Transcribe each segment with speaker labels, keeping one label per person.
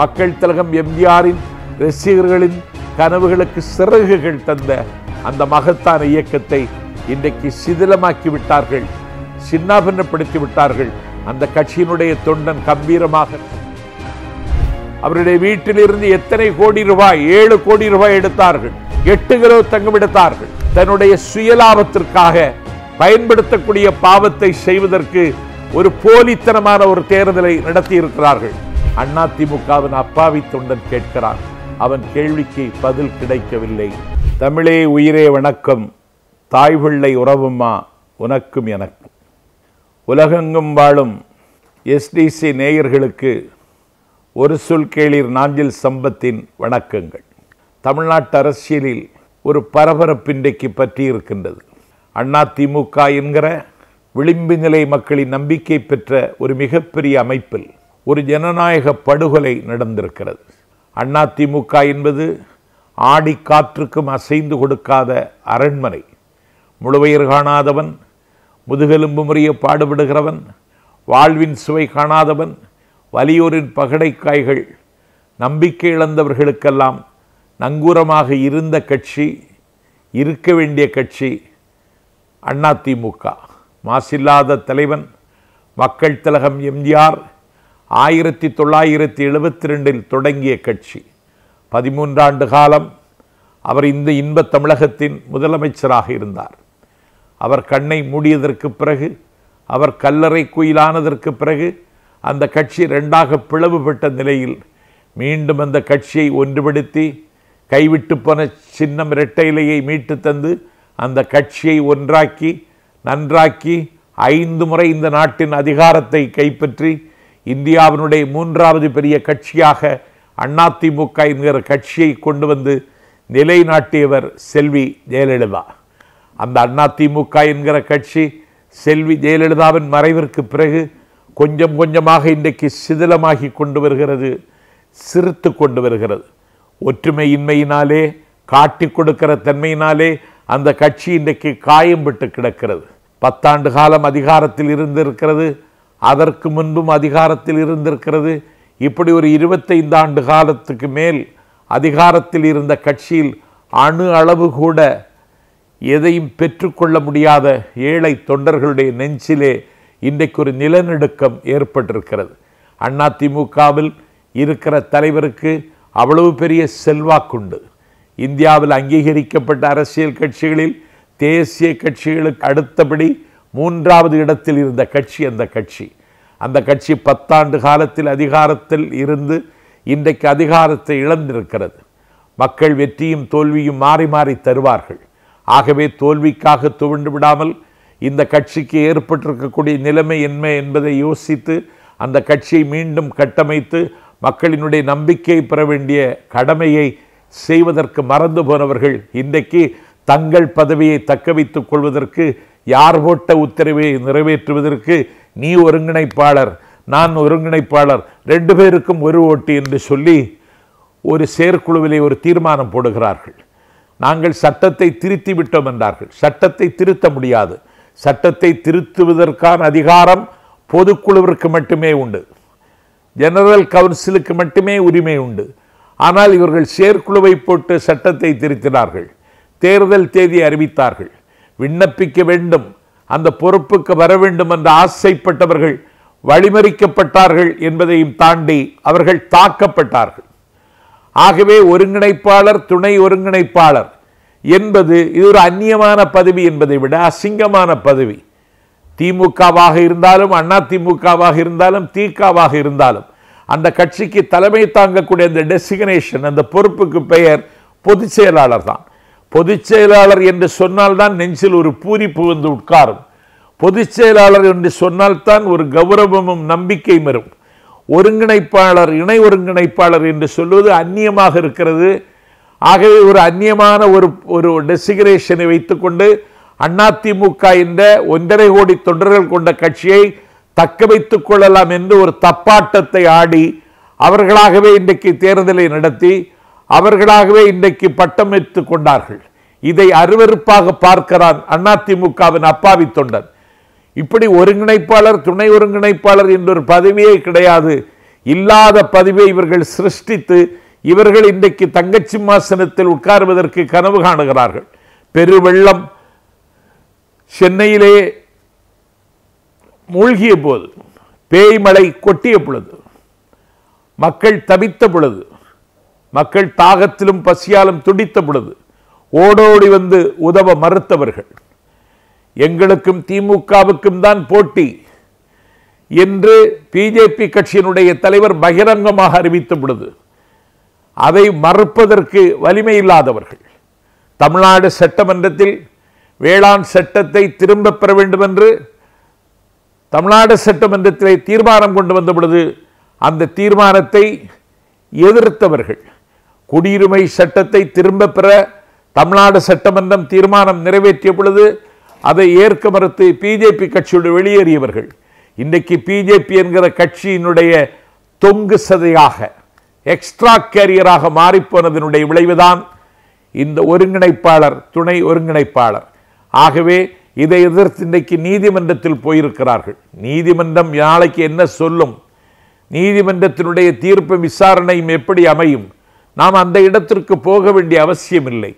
Speaker 1: மக்கள் திலகம் எம்ஜிஆரின் ரசிகர்களின் கனவுகளுக்கு சிறகுகள் தந்த அந்த மகத்தான இயக்கத்தை இன்றைக்கு சிதிலமாக்கி விட்டார்கள் சின்னாபின்னப்படுத்தி விட்டார்கள் அந்த கட்சியினுடைய தொண்டன் கம்பீரமாக அவருடைய வீட்டிலிருந்து எத்தனை கோடி ரூபாய் ஏழு கோடி ரூபாய் எடுத்தார்கள் எட்டு கிலோ தங்கம் எடுத்தார்கள் தன்னுடைய சுயலாபத்திற்காக பயன்படுத்தக்கூடிய பாவத்தை செய்வதற்கு ஒரு போலித்தனமான ஒரு தேர்தலை நடத்தி இருக்கிறார்கள் அண்ணா திமுகவின் அப்பாவி தொண்டன் கேட்கிறான் அவன் கேள்விக்கு பதில் கிடைக்கவில்லை தமிழே உயிரே வணக்கம் தாய் பிள்ளை உறவுமா உனக்கும் எனக்கும் உலகெங்கும் வாழும் எஸ்டிசி நேயர்களுக்கு ஒரு சொல் கேளிர் நாஞ்சில் சம்பத்தின் வணக்கங்கள் தமிழ்நாட்டு அரசியலில் ஒரு பரபரப்பு இன்றைக்கு பற்றி இருக்கின்றது அண்ணா திமுக என்கிற விளிம்பு நிலை மக்களின் நம்பிக்கை பெற்ற ஒரு மிகப்பெரிய அமைப்பில் ஒரு ஜனநாயக படுகொலை நடந்திருக்கிறது அண்ணா திமுக என்பது ஆடி காற்றுக்கும் அசைந்து கொடுக்காத அரண்மனை முழுவயிர் காணாதவன் முதுகெலும்பு முறைய பாடுபடுகிறவன் வாழ்வின் சுவை காணாதவன் வலியோரின் பகடைக்காய்கள் நம்பிக்கை இழந்தவர்களுக்கெல்லாம் நங்கூரமாக இருந்த கட்சி இருக்க வேண்டிய கட்சி அதிமுக மாசில்லாத தலைவன் மக்கள் திலகம் எம்ஜிஆர் ஆயிரத்தி தொள்ளாயிரத்தி எழுபத்தி ரெண்டில் தொடங்கிய கட்சி பதிமூன்றாண்டு காலம் அவர் இந்த இன்பத் தமிழகத்தின் முதலமைச்சராக இருந்தார் அவர் கண்ணை மூடியதற்கு பிறகு அவர் கல்லறை குயிலானதற்கு பிறகு அந்த கட்சி ரெண்டாக பிளவுபட்ட நிலையில் மீண்டும் அந்த கட்சியை ஒன்றுபடுத்தி கைவிட்டு போன சின்னம் இரட்டைலையை மீட்டு தந்து அந்த கட்சியை ஒன்றாக்கி நன்றாக்கி ஐந்து முறை இந்த நாட்டின் அதிகாரத்தை கைப்பற்றி இந்தியாவினுடைய மூன்றாவது பெரிய கட்சியாக அதிமுக என்கிற கட்சியை கொண்டு வந்து நிலைநாட்டியவர் செல்வி ஜெயலலிதா அந்த அதிமுக என்கிற கட்சி செல்வி ஜெயலலிதாவின் மறைவிற்கு பிறகு கொஞ்சம் கொஞ்சமாக இன்றைக்கு சிதிலமாகி கொண்டு வருகிறது சிரித்து கொண்டு வருகிறது ஒற்றுமையின்மையினாலே காட்டி கொடுக்கிற தன்மையினாலே அந்த கட்சி இன்றைக்கு காயம் விட்டு கிடக்கிறது பத்தாண்டு காலம் அதிகாரத்தில் இருந்திருக்கிறது அதற்கு முன்பும் அதிகாரத்தில் இருந்திருக்கிறது இப்படி ஒரு இருபத்தைந்து ஆண்டு காலத்துக்கு மேல் அதிகாரத்தில் இருந்த கட்சியில் அணு அளவு கூட எதையும் பெற்றுக்கொள்ள முடியாத ஏழை தொண்டர்களுடைய நெஞ்சிலே இன்றைக்கு ஒரு நிலநடுக்கம் ஏற்பட்டிருக்கிறது அண்ணா திமுகவில் இருக்கிற தலைவருக்கு அவ்வளவு பெரிய செல்வாக்குண்டு இந்தியாவில் அங்கீகரிக்கப்பட்ட அரசியல் கட்சிகளில் தேசிய கட்சிகளுக்கு அடுத்தபடி மூன்றாவது இடத்தில் இருந்த கட்சி அந்த கட்சி அந்த கட்சி பத்தாண்டு காலத்தில் அதிகாரத்தில் இருந்து இன்றைக்கு அதிகாரத்தை இழந்திருக்கிறது மக்கள் வெற்றியும் தோல்வியும் மாறி மாறி தருவார்கள் ஆகவே தோல்விக்காக துவண்டு விடாமல் இந்த கட்சிக்கு ஏற்பட்டிருக்கக்கூடிய நிலைமை என்ன என்பதை யோசித்து அந்த கட்சியை மீண்டும் கட்டமைத்து மக்களினுடைய நம்பிக்கையை பெற வேண்டிய கடமையை செய்வதற்கு மறந்து போனவர்கள் இன்றைக்கு தங்கள் பதவியை தக்க வைத்துக் கொள்வதற்கு யார் போட்ட உத்தரவை நிறைவேற்றுவதற்கு நீ ஒருங்கிணைப்பாளர் நான் ஒருங்கிணைப்பாளர் ரெண்டு பேருக்கும் ஒரு ஓட்டு என்று சொல்லி ஒரு செயற்குழுவிலே ஒரு தீர்மானம் போடுகிறார்கள் நாங்கள் சட்டத்தை திருத்தி விட்டோம் என்றார்கள் சட்டத்தை திருத்த முடியாது சட்டத்தை திருத்துவதற்கான அதிகாரம் பொதுக்குழுவிற்கு மட்டுமே உண்டு ஜெனரல் கவுன்சிலுக்கு மட்டுமே உரிமை உண்டு ஆனால் இவர்கள் செயற்குழுவை போட்டு சட்டத்தை திருத்தினார்கள் தேர்தல் தேதி அறிவித்தார்கள் விண்ணப்பிக்க வேண்டும் அந்த பொறுப்புக்கு வர வேண்டும் என்று ஆசைப்பட்டவர்கள் வழிமறிக்கப்பட்டார்கள் என்பதையும் தாண்டி அவர்கள் தாக்கப்பட்டார்கள் ஆகவே ஒருங்கிணைப்பாளர் துணை ஒருங்கிணைப்பாளர் என்பது இது ஒரு அந்நியமான பதவி என்பதை விட அசிங்கமான பதவி திமுகவாக இருந்தாலும் அண்ணா திமுகவாக இருந்தாலும் திகாவாக இருந்தாலும் அந்த கட்சிக்கு தலைமை தாங்கக்கூடிய அந்த டெசிக்னேஷன் அந்த பொறுப்புக்கு பெயர் பொதுச் செயலாளர் தான் பொதுச் செயலாளர் என்று சொன்னால்தான் நெஞ்சில் ஒரு பூரிப்பு வந்து உட்காரும் பொதுச் செயலாளர் என்று சொன்னால்தான் ஒரு கௌரவமும் நம்பிக்கை வரும் ஒருங்கிணைப்பாளர் இணை ஒருங்கிணைப்பாளர் என்று சொல்வது அந்நியமாக இருக்கிறது ஆகவே ஒரு அந்நியமான ஒரு ஒரு டெசிகிரேஷனை வைத்துக்கொண்டு அதிமுக என்ற ஒன்றரை கோடி தொண்டர்கள் கொண்ட கட்சியை தக்க வைத்துக் கொள்ளலாம் என்று ஒரு தப்பாட்டத்தை ஆடி அவர்களாகவே இன்றைக்கு தேர்தலை நடத்தி அவர்களாகவே இன்றைக்கு பட்டம் வைத்து கொண்டார்கள் இதை அருவறுப்பாக பார்க்கிறான் அதிமுகவின் அப்பாவி தொண்டன் இப்படி ஒருங்கிணைப்பாளர் துணை ஒருங்கிணைப்பாளர் என்றொரு பதவியே கிடையாது இல்லாத பதவியை இவர்கள் சிருஷ்டித்து இவர்கள் இன்றைக்கு தங்க சிம்மாசனத்தில் உட்காருவதற்கு கனவு காணுகிறார்கள் பெருவெள்ளம் சென்னையிலே மூழ்கிய போது பேய்மலை கொட்டிய பொழுது மக்கள் தவித்த பொழுது மக்கள் தாகத்திலும் பசியாலும் துடித்த பொழுது ஓடோடி வந்து உதவ மறுத்தவர்கள் எங்களுக்கும் திமுகவுக்கும் தான் போட்டி என்று பிஜேபி கட்சியினுடைய தலைவர் பகிரங்கமாக அறிவித்த பொழுது அதை மறுப்பதற்கு வலிமை இல்லாதவர்கள் தமிழ்நாடு சட்டமன்றத்தில் வேளாண் சட்டத்தை திரும்ப பெற வேண்டும் என்று தமிழ்நாடு சட்டமன்றத்திலே தீர்மானம் கொண்டு வந்த பொழுது அந்த தீர்மானத்தை எதிர்த்தவர்கள் குடியுரிமை சட்டத்தை திரும்ப பெற தமிழ்நாடு சட்டமன்றம் தீர்மானம் நிறைவேற்றிய பொழுது அதை ஏற்க மறுத்து பிஜேபி கட்சியோடு வெளியேறியவர்கள் இன்றைக்கு பிஜேபி என்கிற கட்சியினுடைய தொங்கு சதையாக எக்ஸ்ட்ரா கேரியராக மாறிப்போனதனுடைய விளைவுதான் இந்த ஒருங்கிணைப்பாளர் துணை ஒருங்கிணைப்பாளர் ஆகவே இதை எதிர்த்து இன்றைக்கு நீதிமன்றத்தில் போயிருக்கிறார்கள் நீதிமன்றம் நாளைக்கு என்ன சொல்லும் நீதிமன்றத்தினுடைய தீர்ப்பு விசாரணையும் எப்படி அமையும் நாம் அந்த இடத்திற்கு போக வேண்டிய அவசியம் இல்லை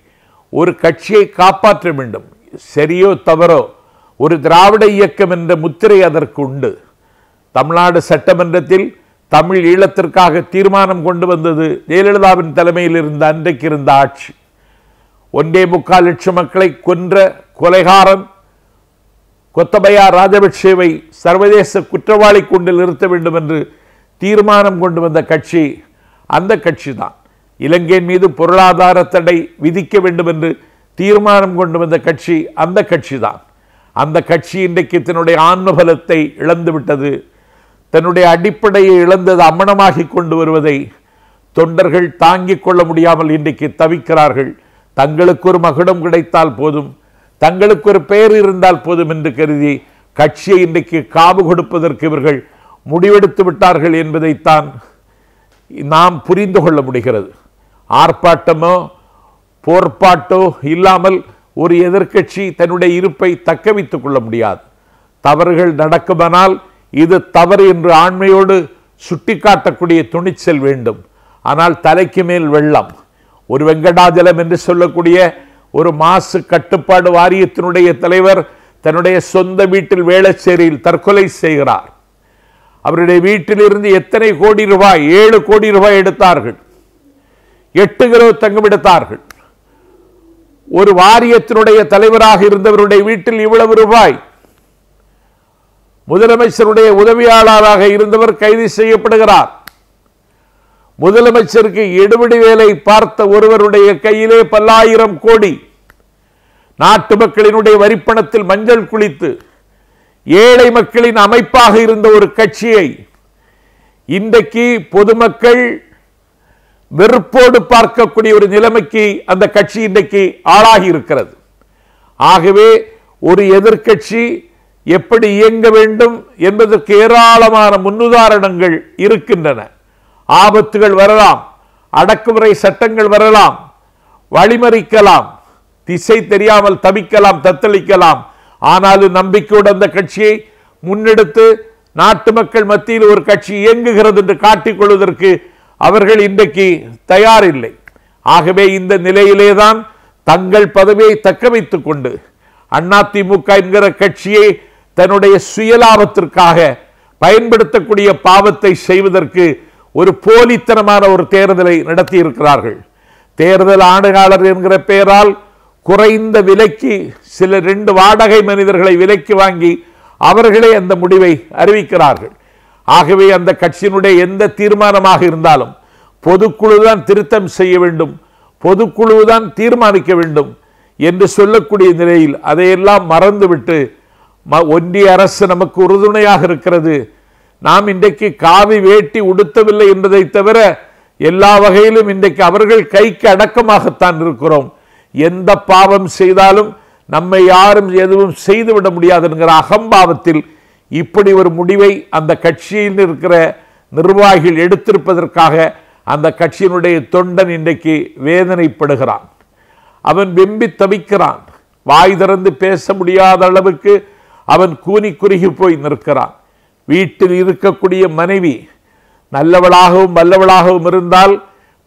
Speaker 1: ஒரு கட்சியை காப்பாற்ற வேண்டும் சரியோ தவறோ ஒரு திராவிட இயக்கம் என்ற முத்திரை அதற்கு உண்டு தமிழ்நாடு சட்டமன்றத்தில் தமிழ் ஈழத்திற்காக தீர்மானம் கொண்டு வந்தது ஜெயலலிதாவின் தலைமையில் இருந்த அன்றைக்கு இருந்த ஆட்சி ஒன்றே முக்கால் லட்சம் மக்களை கொன்ற கொலைகாரன் கொத்தபையா ராஜபக்சேவை சர்வதேச குற்றவாளி கொண்டு நிறுத்த வேண்டும் என்று தீர்மானம் கொண்டு வந்த கட்சி அந்த கட்சி தான் இலங்கையின் மீது பொருளாதார தடை விதிக்க வேண்டும் என்று தீர்மானம் கொண்டு வந்த கட்சி அந்த கட்சி தான் அந்த கட்சி இன்றைக்கு தன்னுடைய ஆன்மபலத்தை இழந்துவிட்டது தன்னுடைய அடிப்படையை இழந்தது அம்மனமாகி கொண்டு வருவதை தொண்டர்கள் தாங்கிக் கொள்ள முடியாமல் இன்றைக்கு தவிக்கிறார்கள் தங்களுக்கு ஒரு மகுடம் கிடைத்தால் போதும் தங்களுக்கு ஒரு பெயர் இருந்தால் போதும் என்று கருதி கட்சியை இன்றைக்கு காவு கொடுப்பதற்கு இவர்கள் முடிவெடுத்து விட்டார்கள் என்பதைத்தான் நாம் புரிந்து கொள்ள முடிகிறது ஆர்ப்பாட்டமோ போர்ப்பாட்டோ இல்லாமல் ஒரு எதிர்க்கட்சி தன்னுடைய இருப்பை தக்க வைத்துக் கொள்ள முடியாது தவறுகள் நடக்குமானால் இது தவறு என்று ஆண்மையோடு சுட்டிக்காட்டக்கூடிய துணிச்சல் வேண்டும் ஆனால் தலைக்கு மேல் வெள்ளம் ஒரு வெங்கடாஜலம் என்று சொல்லக்கூடிய ஒரு மாசு கட்டுப்பாடு வாரியத்தினுடைய தலைவர் தன்னுடைய சொந்த வீட்டில் வேளச்சேரியில் தற்கொலை செய்கிறார் அவருடைய வீட்டிலிருந்து எத்தனை கோடி ரூபாய் ஏழு கோடி ரூபாய் எடுத்தார்கள் எட்டு கிலோ தங்கமெடுத்தார்கள் ஒரு வாரியத்தினுடைய தலைவராக இருந்தவருடைய வீட்டில் இவ்வளவு ரூபாய் முதலமைச்சருடைய உதவியாளராக இருந்தவர் கைது செய்யப்படுகிறார் முதலமைச்சருக்கு எடுபடி வேலை பார்த்த ஒருவருடைய கையிலே பல்லாயிரம் கோடி நாட்டு மக்களினுடைய வரிப்பணத்தில் மஞ்சள் குளித்து ஏழை மக்களின் அமைப்பாக இருந்த ஒரு கட்சியை இன்றைக்கு பொதுமக்கள் வெறுப்போடு பார்க்கக்கூடிய ஒரு நிலைமைக்கு அந்த கட்சி இன்றைக்கு ஆளாகி இருக்கிறது ஆகவே ஒரு எதிர்கட்சி எப்படி இயங்க வேண்டும் என்பதற்கு ஏராளமான முன்னுதாரணங்கள் இருக்கின்றன ஆபத்துகள் வரலாம் அடக்குமுறை சட்டங்கள் வரலாம் வழிமறிக்கலாம் திசை தெரியாமல் தவிக்கலாம் தத்தளிக்கலாம் ஆனாலும் நம்பிக்கையோடு அந்த கட்சியை முன்னெடுத்து நாட்டு மக்கள் மத்தியில் ஒரு கட்சி இயங்குகிறது என்று காட்டிக்கொள்வதற்கு கொள்வதற்கு அவர்கள் இன்றைக்கு தயார் இல்லை ஆகவே இந்த நிலையிலே தான் தங்கள் பதவியை தக்க வைத்துக் கொண்டு அதிமுக என்கிற கட்சியை தன்னுடைய சுயலாபத்திற்காக பயன்படுத்தக்கூடிய பாவத்தை செய்வதற்கு ஒரு போலித்தனமான ஒரு தேர்தலை நடத்தி இருக்கிறார்கள் தேர்தல் ஆணையாளர் என்கிற பெயரால் குறைந்த விலைக்கு சில ரெண்டு வாடகை மனிதர்களை விலைக்கு வாங்கி அவர்களே அந்த முடிவை அறிவிக்கிறார்கள் ஆகவே அந்த கட்சியினுடைய எந்த தீர்மானமாக இருந்தாலும் பொதுக்குழுதான் திருத்தம் செய்ய வேண்டும் பொதுக்குழுதான் தீர்மானிக்க வேண்டும் என்று சொல்லக்கூடிய நிலையில் அதையெல்லாம் மறந்துவிட்டு ஒன்றிய அரசு நமக்கு உறுதுணையாக இருக்கிறது நாம் இன்றைக்கு காவி வேட்டி உடுத்தவில்லை என்பதை தவிர எல்லா வகையிலும் இன்றைக்கு அவர்கள் கைக்கு அடக்கமாகத்தான் இருக்கிறோம் எந்த பாவம் செய்தாலும் நம்மை யாரும் எதுவும் செய்துவிட முடியாது என்கிற அகம்பாவத்தில் இப்படி ஒரு முடிவை அந்த கட்சியில் இருக்கிற நிர்வாகிகள் எடுத்திருப்பதற்காக அந்த கட்சியினுடைய தொண்டன் இன்றைக்கு வேதனைப்படுகிறான் அவன் வெம்பி தவிக்கிறான் வாய் திறந்து பேச முடியாத அளவுக்கு அவன் கூனி குறுகி போய் நிற்கிறான் வீட்டில் இருக்கக்கூடிய மனைவி நல்லவளாகவும் வல்லவளாகவும் இருந்தால்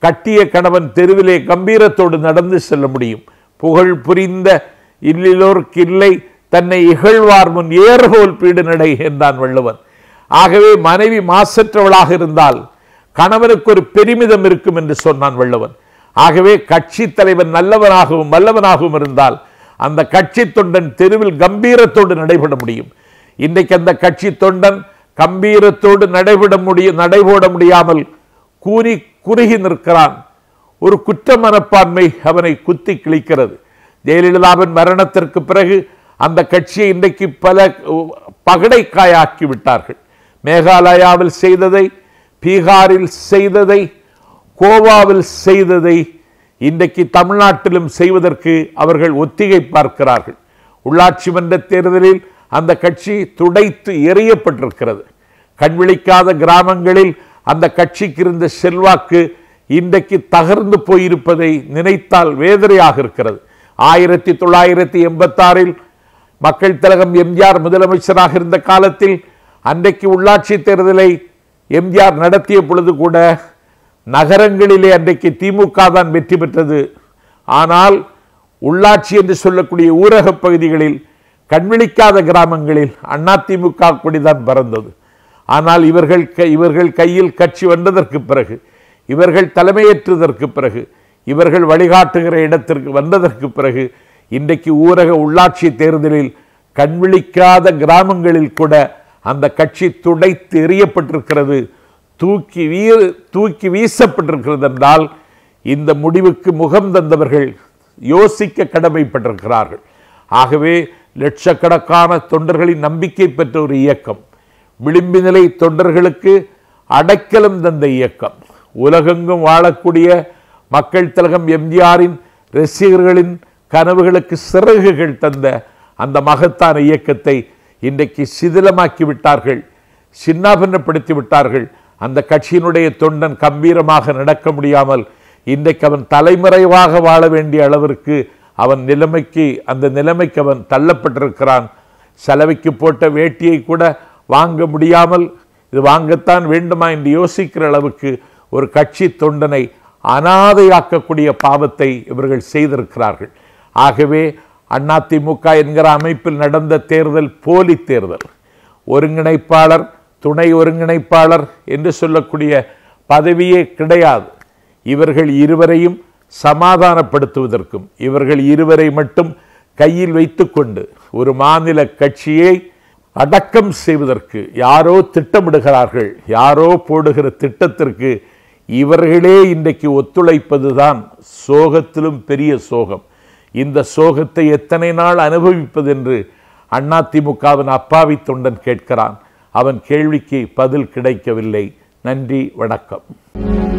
Speaker 1: கட்டிய கணவன் தெருவிலே கம்பீரத்தோடு நடந்து செல்ல முடியும் புகழ் புரிந்த இல்லை தன்னை இகழ்வார் முன் ஏறுகோல் பீடு நடை என்றான் வள்ளுவன் ஆகவே மனைவி மாசற்றவளாக இருந்தால் கணவனுக்கு ஒரு பெருமிதம் இருக்கும் என்று சொன்னான் வள்ளுவன் ஆகவே கட்சி தலைவர் நல்லவனாகவும் வல்லவனாகவும் இருந்தால் அந்த கட்சி தொண்டன் தெருவில் கம்பீரத்தோடு நடைபெற முடியும் இன்றைக்கு அந்த கட்சி தொண்டன் கம்பீரத்தோடு நடைபெற முடிய நடைபோட முடியாமல் கூறி குறுகி நிற்கிறான் ஒரு குற்ற மனப்பான்மை அவனை குத்தி கிழிக்கிறது ஜெயலலிதாவின் மரணத்திற்கு பிறகு அந்த கட்சியை இன்றைக்கு பல பகடைக்காயாக்கி விட்டார்கள் மேகாலயாவில் செய்ததை பீகாரில் செய்ததை கோவாவில் செய்ததை இன்றைக்கு தமிழ்நாட்டிலும் செய்வதற்கு அவர்கள் ஒத்திகை பார்க்கிறார்கள் உள்ளாட்சி மன்ற தேர்தலில் அந்த கட்சி துடைத்து எறியப்பட்டிருக்கிறது கண்விழிக்காத கிராமங்களில் அந்த கட்சிக்கு இருந்த செல்வாக்கு இன்றைக்கு தகர்ந்து போயிருப்பதை நினைத்தால் வேதனையாக இருக்கிறது ஆயிரத்தி தொள்ளாயிரத்தி எண்பத்தாறில் மக்கள் திலகம் எம்ஜிஆர் முதலமைச்சராக இருந்த காலத்தில் அன்றைக்கு உள்ளாட்சி தேர்தலை எம்ஜிஆர் நடத்திய பொழுது கூட நகரங்களிலே அன்றைக்கு திமுக தான் வெற்றி பெற்றது ஆனால் உள்ளாட்சி என்று சொல்லக்கூடிய ஊரகப் பகுதிகளில் கண்விழிக்காத கிராமங்களில் அண்ணா திமுக கொடிதான் பறந்தது ஆனால் இவர்கள் இவர்கள் கையில் கட்சி வந்ததற்கு பிறகு இவர்கள் தலைமையேற்றதற்கு பிறகு இவர்கள் வழிகாட்டுகிற இடத்திற்கு வந்ததற்கு பிறகு இன்றைக்கு ஊரக உள்ளாட்சி தேர்தலில் கண்விழிக்காத கிராமங்களில் கூட அந்த கட்சி துடைத்து எறியப்பட்டிருக்கிறது தூக்கி வீ தூக்கி வீசப்பட்டிருக்கிறது என்றால் இந்த முடிவுக்கு முகம் தந்தவர்கள் யோசிக்க கடமைப்பட்டிருக்கிறார்கள் ஆகவே லட்சக்கணக்கான தொண்டர்களின் நம்பிக்கை பெற்ற ஒரு இயக்கம் விளிம்பு நிலை தொண்டர்களுக்கு அடைக்கலம் தந்த இயக்கம் உலகெங்கும் வாழக்கூடிய மக்கள் தலகம் எம்ஜிஆரின் ரசிகர்களின் கனவுகளுக்கு சிறகுகள் தந்த அந்த மகத்தான இயக்கத்தை இன்றைக்கு சிதிலமாக்கி விட்டார்கள் சின்னாபின்னப்படுத்தி விட்டார்கள் அந்த கட்சியினுடைய தொண்டன் கம்பீரமாக நடக்க முடியாமல் இன்றைக்கு அவன் தலைமறைவாக வாழ வேண்டிய அளவிற்கு அவன் நிலைமைக்கு அந்த நிலைமைக்கு அவன் தள்ளப்பட்டிருக்கிறான் செலவைக்கு போட்ட வேட்டியை கூட வாங்க முடியாமல் இது வாங்கத்தான் வேண்டுமா என்று யோசிக்கிற அளவுக்கு ஒரு கட்சி தொண்டனை அனாதையாக்கக்கூடிய பாவத்தை இவர்கள் செய்திருக்கிறார்கள் ஆகவே அதிமுக என்கிற அமைப்பில் நடந்த தேர்தல் போலி தேர்தல் ஒருங்கிணைப்பாளர் துணை ஒருங்கிணைப்பாளர் என்று சொல்லக்கூடிய பதவியே கிடையாது இவர்கள் இருவரையும் சமாதானப்படுத்துவதற்கும் இவர்கள் இருவரை மட்டும் கையில் வைத்துக்கொண்டு ஒரு மாநில கட்சியை அடக்கம் செய்வதற்கு யாரோ திட்டமிடுகிறார்கள் யாரோ போடுகிற திட்டத்திற்கு இவர்களே இன்றைக்கு ஒத்துழைப்பதுதான் சோகத்திலும் பெரிய சோகம் இந்த சோகத்தை எத்தனை நாள் அனுபவிப்பதென்று திமுகவின் அப்பாவி தொண்டன் கேட்கிறான் அவன் கேள்விக்கு பதில் கிடைக்கவில்லை நன்றி வணக்கம்